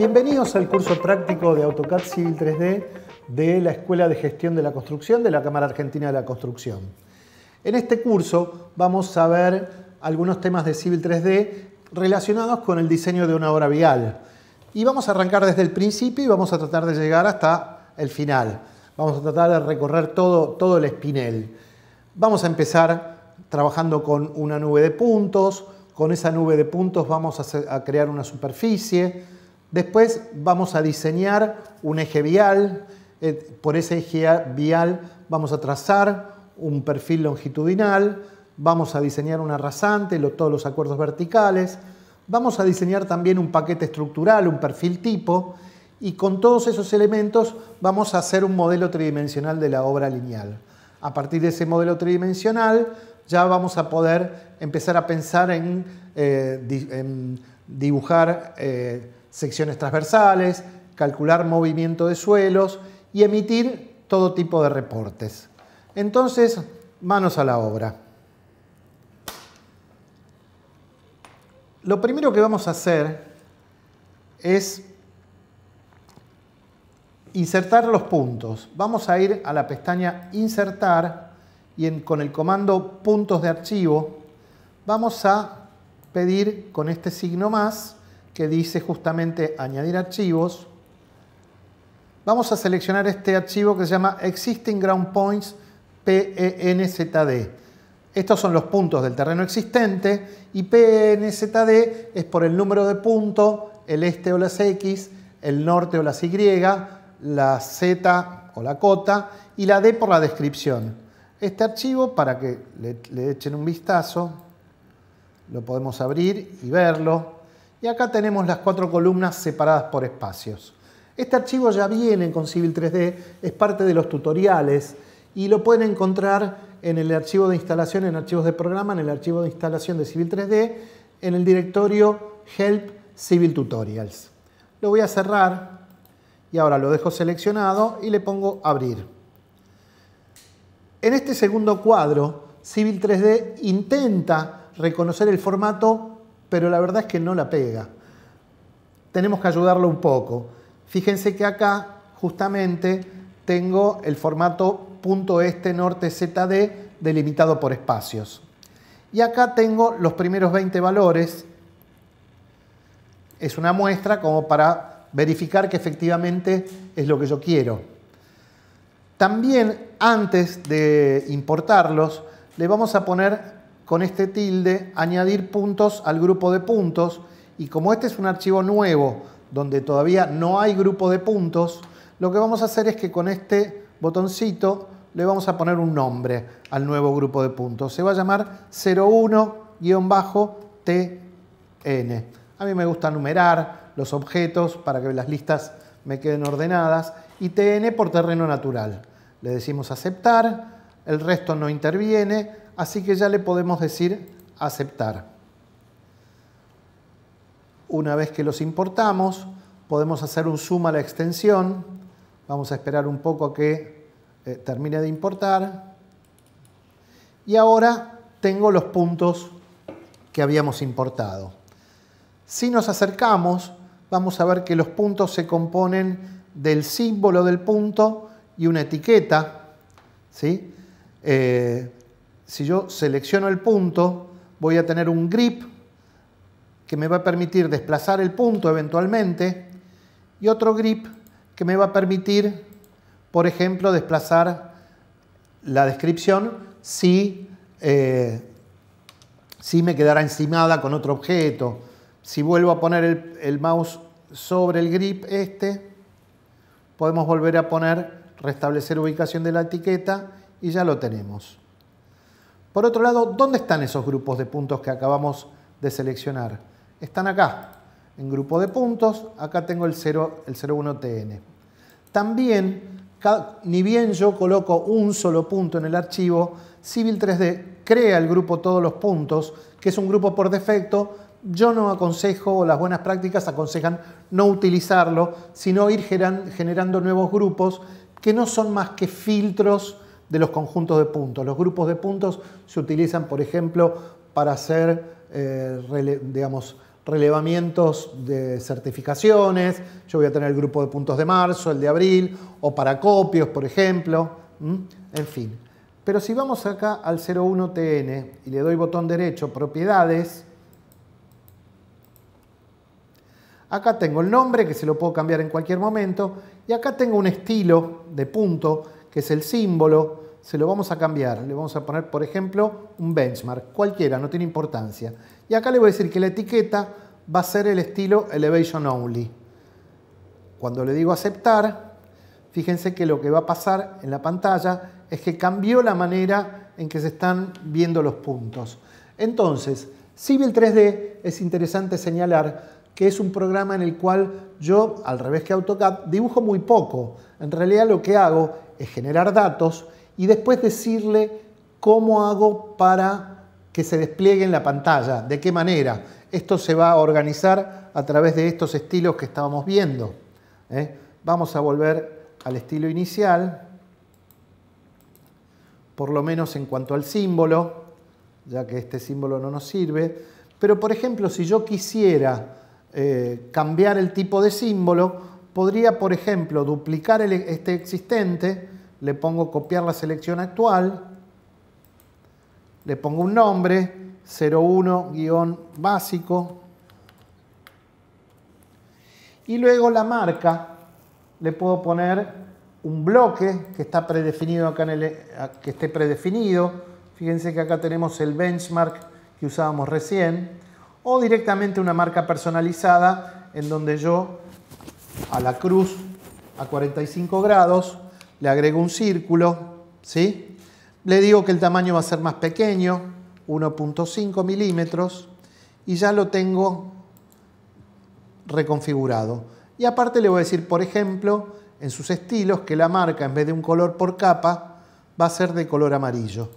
Bienvenidos al curso práctico de AutoCAD Civil 3D de la Escuela de Gestión de la Construcción de la Cámara Argentina de la Construcción. En este curso vamos a ver algunos temas de Civil 3D relacionados con el diseño de una obra vial. Y vamos a arrancar desde el principio y vamos a tratar de llegar hasta el final. Vamos a tratar de recorrer todo, todo el espinel. Vamos a empezar trabajando con una nube de puntos. Con esa nube de puntos vamos a, a crear una superficie Después vamos a diseñar un eje vial, eh, por ese eje vial vamos a trazar un perfil longitudinal, vamos a diseñar un arrasante, todos los acuerdos verticales, vamos a diseñar también un paquete estructural, un perfil tipo, y con todos esos elementos vamos a hacer un modelo tridimensional de la obra lineal. A partir de ese modelo tridimensional ya vamos a poder empezar a pensar en, eh, dibujar eh, secciones transversales, calcular movimiento de suelos y emitir todo tipo de reportes. Entonces, manos a la obra. Lo primero que vamos a hacer es insertar los puntos. Vamos a ir a la pestaña Insertar y con el comando Puntos de archivo vamos a pedir con este signo más que dice justamente añadir archivos. Vamos a seleccionar este archivo que se llama Existing Ground Points PENZD. Estos son los puntos del terreno existente y PNZD e es por el número de punto, el este o las X, el norte o las Y, la Z o la cota y la D por la descripción. Este archivo, para que le echen un vistazo, lo podemos abrir y verlo. Y acá tenemos las cuatro columnas separadas por espacios. Este archivo ya viene con Civil 3D, es parte de los tutoriales y lo pueden encontrar en el archivo de instalación, en archivos de programa, en el archivo de instalación de Civil 3D, en el directorio Help Civil Tutorials. Lo voy a cerrar y ahora lo dejo seleccionado y le pongo Abrir. En este segundo cuadro, Civil 3D intenta reconocer el formato pero la verdad es que no la pega. Tenemos que ayudarlo un poco. Fíjense que acá justamente tengo el formato punto este norte ZD delimitado por espacios. Y acá tengo los primeros 20 valores. Es una muestra como para verificar que efectivamente es lo que yo quiero. También antes de importarlos, le vamos a poner con este tilde añadir puntos al grupo de puntos y como este es un archivo nuevo donde todavía no hay grupo de puntos, lo que vamos a hacer es que con este botoncito le vamos a poner un nombre al nuevo grupo de puntos. Se va a llamar 01-TN. A mí me gusta numerar los objetos para que las listas me queden ordenadas y TN por terreno natural. Le decimos aceptar, el resto no interviene, Así que ya le podemos decir aceptar. Una vez que los importamos, podemos hacer un zoom a la extensión. Vamos a esperar un poco a que eh, termine de importar. Y ahora tengo los puntos que habíamos importado. Si nos acercamos, vamos a ver que los puntos se componen del símbolo del punto y una etiqueta. ¿sí? Eh, si yo selecciono el punto, voy a tener un grip que me va a permitir desplazar el punto eventualmente y otro grip que me va a permitir, por ejemplo, desplazar la descripción si, eh, si me quedara encimada con otro objeto. Si vuelvo a poner el, el mouse sobre el grip este, podemos volver a poner restablecer ubicación de la etiqueta y ya lo tenemos. Por otro lado, ¿dónde están esos grupos de puntos que acabamos de seleccionar? Están acá, en grupo de puntos, acá tengo el, 01TN. También, ni bien yo coloco un solo punto en el archivo, Civil 3D crea el grupo todos los puntos, que es un grupo por defecto, yo no aconsejo, o las buenas prácticas aconsejan no utilizarlo, sino ir generando nuevos grupos que no son más que filtros de los conjuntos de puntos. Los grupos de puntos se utilizan, por ejemplo, para hacer, eh, digamos, relevamientos de certificaciones. Yo voy a tener el grupo de puntos de marzo, el de abril, o para copios, por ejemplo. En fin. Pero si vamos acá al 01TN y le doy botón derecho, propiedades, acá tengo el nombre que se lo puedo cambiar en cualquier momento y acá tengo un estilo de punto que es el símbolo se lo vamos a cambiar. Le vamos a poner, por ejemplo, un benchmark, cualquiera, no tiene importancia. Y acá le voy a decir que la etiqueta va a ser el estilo Elevation Only. Cuando le digo aceptar, fíjense que lo que va a pasar en la pantalla es que cambió la manera en que se están viendo los puntos. Entonces, Civil 3D es interesante señalar que es un programa en el cual yo, al revés que AutoCAD, dibujo muy poco. En realidad lo que hago es generar datos y después decirle cómo hago para que se despliegue en la pantalla, de qué manera. Esto se va a organizar a través de estos estilos que estábamos viendo. ¿eh? Vamos a volver al estilo inicial, por lo menos en cuanto al símbolo, ya que este símbolo no nos sirve. Pero, por ejemplo, si yo quisiera eh, cambiar el tipo de símbolo, podría, por ejemplo, duplicar e-, este existente, le pongo copiar la selección actual, le pongo un nombre, 01-básico, y luego la marca, le puedo poner un bloque que está predefinido acá en el, que esté predefinido. Fíjense que acá tenemos el benchmark que usábamos recién. O directamente una marca personalizada en donde yo a la cruz a 45 grados le agrego un círculo, ¿sí? Le digo que el tamaño va a ser más pequeño, 1.5 milímetros, y ya lo tengo reconfigurado. Y aparte le voy a decir, por ejemplo, en sus estilos, que la marca en vez de un color por capa va a ser de color amarillo.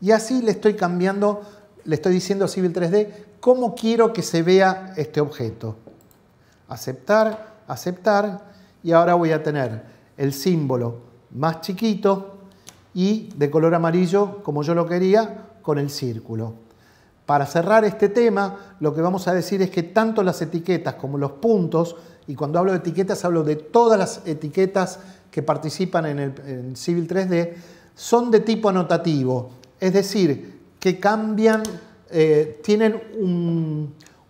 Y así le estoy cambiando, le estoy diciendo a Civil 3D cómo quiero que se vea este objeto. Aceptar, aceptar, y ahora voy a tener el símbolo más chiquito y de color amarillo, como yo lo quería, con el círculo. Para cerrar este tema, lo que vamos a decir es que tanto las etiquetas como los puntos, y cuando hablo de etiquetas hablo de todas las etiquetas que participan en el Civil 3D, son de tipo anotativo, es decir, que cambian, eh, tienen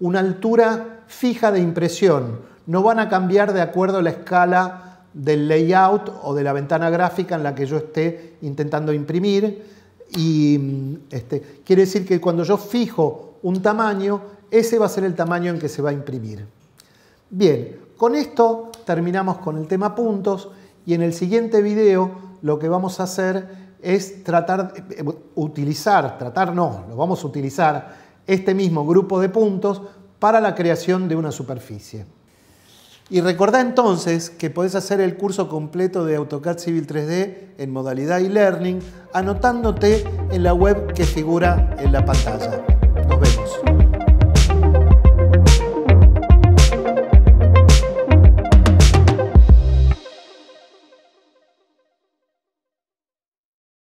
una altura fija de impresión, no van a cambiar de acuerdo a la escala del layout o de la ventana gráfica en la que yo esté intentando imprimir. Y mm, este, quiere decir que cuando yo fijo un tamaño, ese va a ser el tamaño en que se va a imprimir. Bien, con esto terminamos con el tema puntos y en el siguiente video lo que vamos a hacer es tratar, eh, utilizar, tratar no, lo vamos a utilizar, este mismo grupo de puntos para la creación de una superficie. Y recordá entonces que podés hacer el curso completo de AutoCAD Civil 3D en modalidad e-learning anotándote en la web que figura en la pantalla. Nos vemos.